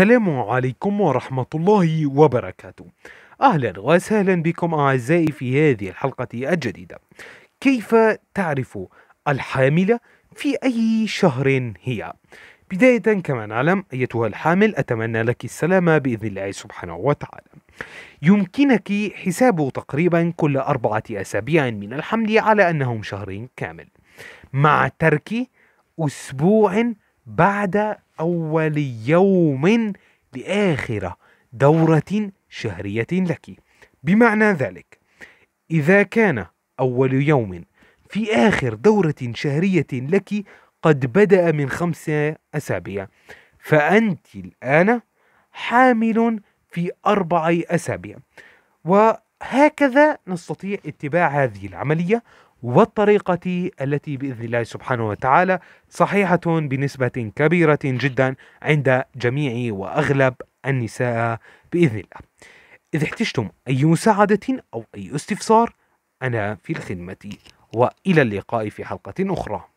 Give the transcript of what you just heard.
السلام عليكم ورحمة الله وبركاته أهلا وسهلا بكم أعزائي في هذه الحلقة الجديدة كيف تعرف الحاملة في أي شهر هي؟ بداية كما نعلم أيتها الحامل أتمنى لك السلامة بإذن الله سبحانه وتعالى يمكنك حساب تقريبا كل أربعة أسابيع من الحمل على أنهم شهرين كامل مع ترك أسبوع بعد أول يوم لآخر دورة شهرية لك بمعنى ذلك إذا كان أول يوم في آخر دورة شهرية لك قد بدأ من خمسة أسابيع فأنت الآن حامل في أربع أسابيع وهكذا نستطيع اتباع هذه العملية والطريقة التي بإذن الله سبحانه وتعالى صحيحة بنسبة كبيرة جدا عند جميع وأغلب النساء بإذن الله إذا احتجتم أي مساعدة أو أي استفسار أنا في الخدمة وإلى اللقاء في حلقة أخرى